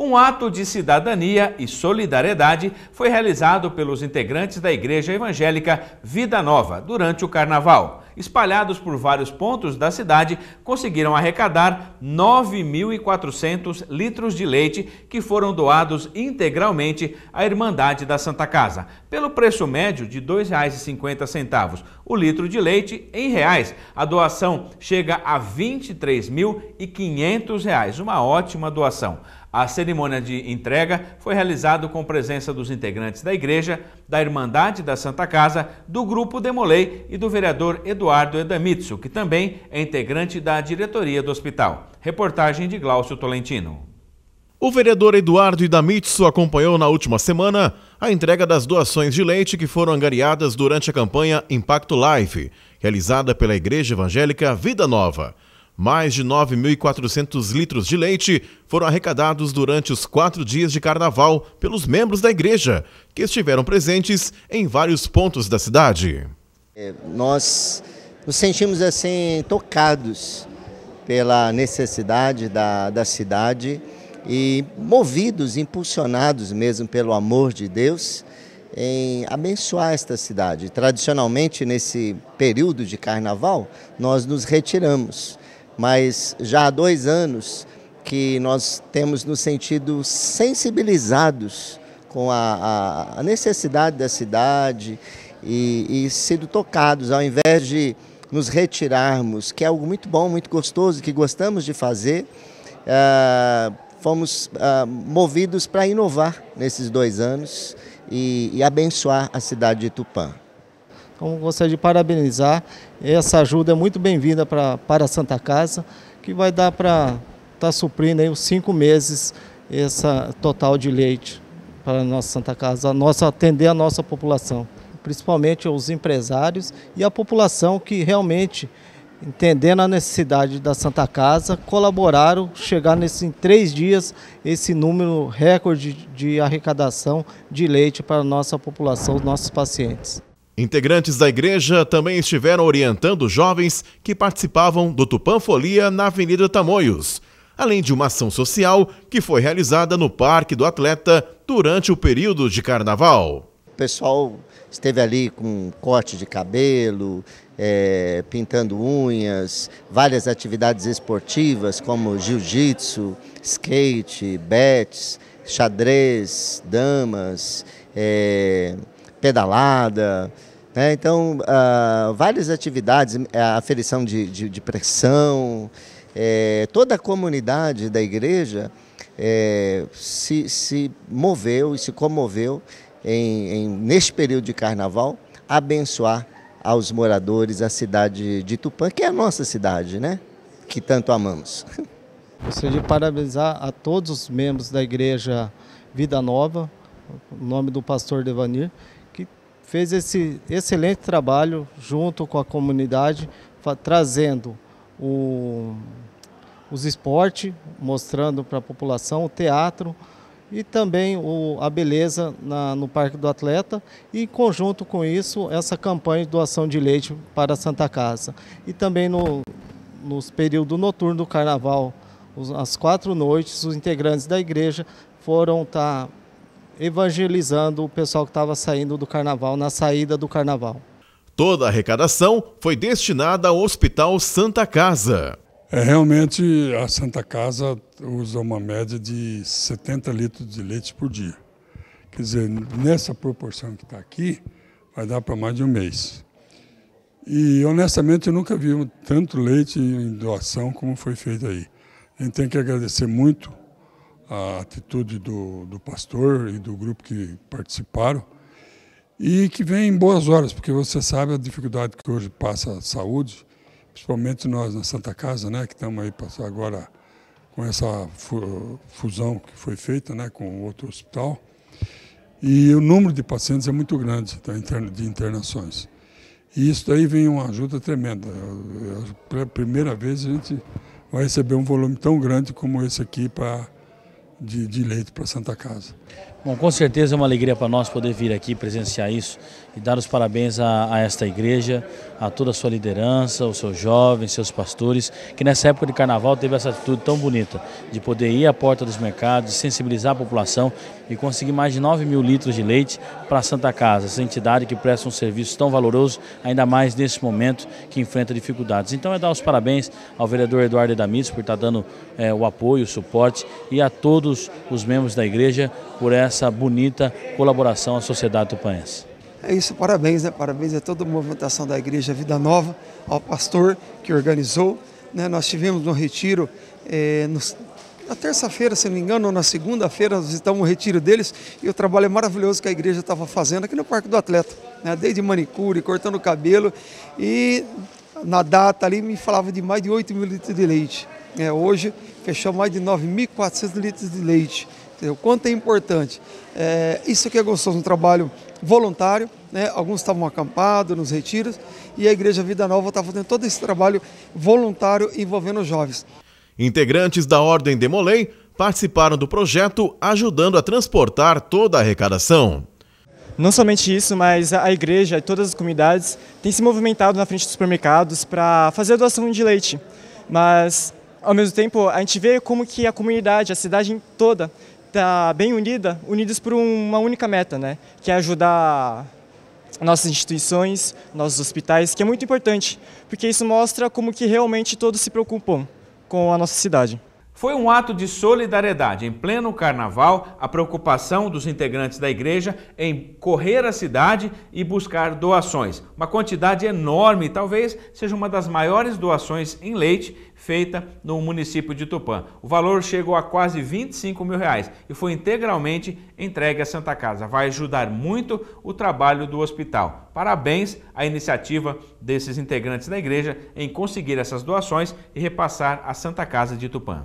Um ato de cidadania e solidariedade foi realizado pelos integrantes da Igreja Evangélica Vida Nova durante o Carnaval. Espalhados por vários pontos da cidade, conseguiram arrecadar 9.400 litros de leite que foram doados integralmente à Irmandade da Santa Casa, pelo preço médio de R$ 2,50 o litro de leite em reais. A doação chega a R$ 23.500, uma ótima doação. A cerimônia de entrega foi realizada com presença dos integrantes da igreja, da Irmandade da Santa Casa, do Grupo Demolei e do vereador Eduardo Edamitsu, que também é integrante da diretoria do hospital. Reportagem de Glaucio Tolentino. O vereador Eduardo Edamitsu acompanhou na última semana a entrega das doações de leite que foram angariadas durante a campanha Impacto Life, realizada pela Igreja Evangélica Vida Nova. Mais de 9.400 litros de leite foram arrecadados durante os quatro dias de carnaval pelos membros da igreja, que estiveram presentes em vários pontos da cidade. É, nós nos sentimos assim tocados pela necessidade da, da cidade e movidos, impulsionados mesmo pelo amor de Deus em abençoar esta cidade. Tradicionalmente, nesse período de carnaval, nós nos retiramos mas já há dois anos que nós temos nos sentido sensibilizados com a, a necessidade da cidade e, e sido tocados, ao invés de nos retirarmos, que é algo muito bom, muito gostoso, que gostamos de fazer, uh, fomos uh, movidos para inovar nesses dois anos e, e abençoar a cidade de Tupã. Então, gostaria de parabenizar. Essa ajuda é muito bem-vinda para a Santa Casa, que vai dar para estar tá suprindo aí os cinco meses esse total de leite para a nossa Santa Casa, a nossa, atender a nossa população, principalmente os empresários e a população que realmente, entendendo a necessidade da Santa Casa, colaboraram, chegar nesse, em três dias esse número recorde de arrecadação de leite para a nossa população, os nossos pacientes. Integrantes da igreja também estiveram orientando jovens que participavam do Tupã Folia na Avenida Tamoios, além de uma ação social que foi realizada no Parque do Atleta durante o período de carnaval. O pessoal esteve ali com corte de cabelo, é, pintando unhas, várias atividades esportivas como jiu-jitsu, skate, bets, xadrez, damas. É, pedalada, né? então uh, várias atividades, eh, a aferição de, de, de pressão, é, toda a comunidade da igreja é, se, se moveu e se comoveu em, em, neste período de carnaval, abençoar aos moradores a cidade de Tupã, que é a nossa cidade, né? Que tanto amamos. Gostaria de parabenizar a todos os membros da igreja Vida Nova, o nome do pastor Devanir, fez esse excelente trabalho junto com a comunidade, trazendo o, os esportes, mostrando para a população o teatro e também o, a beleza na, no Parque do Atleta e, em conjunto com isso, essa campanha de doação de leite para a Santa Casa. E também no, nos períodos noturnos do Carnaval, as quatro noites, os integrantes da igreja foram estar tá, evangelizando o pessoal que estava saindo do carnaval, na saída do carnaval. Toda a arrecadação foi destinada ao Hospital Santa Casa. É, realmente, a Santa Casa usa uma média de 70 litros de leite por dia. Quer dizer, nessa proporção que está aqui, vai dar para mais de um mês. E honestamente, eu nunca vi tanto leite em doação como foi feito aí. A gente tem que agradecer muito a atitude do, do pastor e do grupo que participaram e que vem em boas horas, porque você sabe a dificuldade que hoje passa a saúde, principalmente nós na Santa Casa, né, que estamos aí passando agora com essa fusão que foi feita né, com outro hospital. E o número de pacientes é muito grande tá, de internações. E isso daí vem uma ajuda tremenda. Pela primeira vez a gente vai receber um volume tão grande como esse aqui para de, de leito para a Santa Casa. Bom, com certeza é uma alegria para nós poder vir aqui presenciar isso e dar os parabéns a, a, esta igreja, a toda a sua liderança, os seus jovens, seus pastores, que nessa época de carnaval teve essa atitude tão bonita de poder ir à porta dos mercados, sensibilizar a população e conseguir mais de 9 mil litros de leite para a Santa Casa, essa entidade que presta um serviço tão valoroso, ainda mais nesse momento que enfrenta dificuldades. Então é dar os parabéns ao vereador Eduardo Edamitz por estar tá dando é, o apoio, o suporte e a todos os membros da igreja por essa essa bonita colaboração à sociedade tupanense. É isso, parabéns, né? Parabéns a toda a movimentação da Igreja Vida Nova, ao pastor que organizou. Né? Nós tivemos um retiro é, nos, na terça-feira, se não me engano, ou na segunda-feira, nós visitamos o retiro deles e o trabalho é maravilhoso que a igreja estava fazendo aqui no Parque do Atleta, né? desde manicure, cortando cabelo e na data ali me falava de mais de 8 mil litros de leite. É, hoje fechou mais de 9.400 litros de leite o quanto é importante. É, isso que é gostoso, um trabalho voluntário, né? alguns estavam acampados nos retiros e a Igreja Vida Nova está fazendo todo esse trabalho voluntário envolvendo os jovens. Integrantes da Ordem Demolei participaram do projeto ajudando a transportar toda a arrecadação. Não somente isso, mas a igreja e todas as comunidades têm se movimentado na frente dos supermercados para fazer a doação de leite. Mas, ao mesmo tempo, a gente vê como que a comunidade, a cidade toda, está bem unida, unidos por uma única meta, né? Que é ajudar nossas instituições, nossos hospitais, que é muito importante, porque isso mostra como que realmente todos se preocupam com a nossa cidade. Foi um ato de solidariedade. Em pleno carnaval, a preocupação dos integrantes da igreja em correr a cidade e buscar doações. Uma quantidade enorme, talvez seja uma das maiores doações em leite feita no município de Tupã. O valor chegou a quase 25 mil reais e foi integralmente entregue à Santa Casa. Vai ajudar muito o trabalho do hospital. Parabéns à iniciativa desses integrantes da igreja em conseguir essas doações e repassar à Santa Casa de Tupã.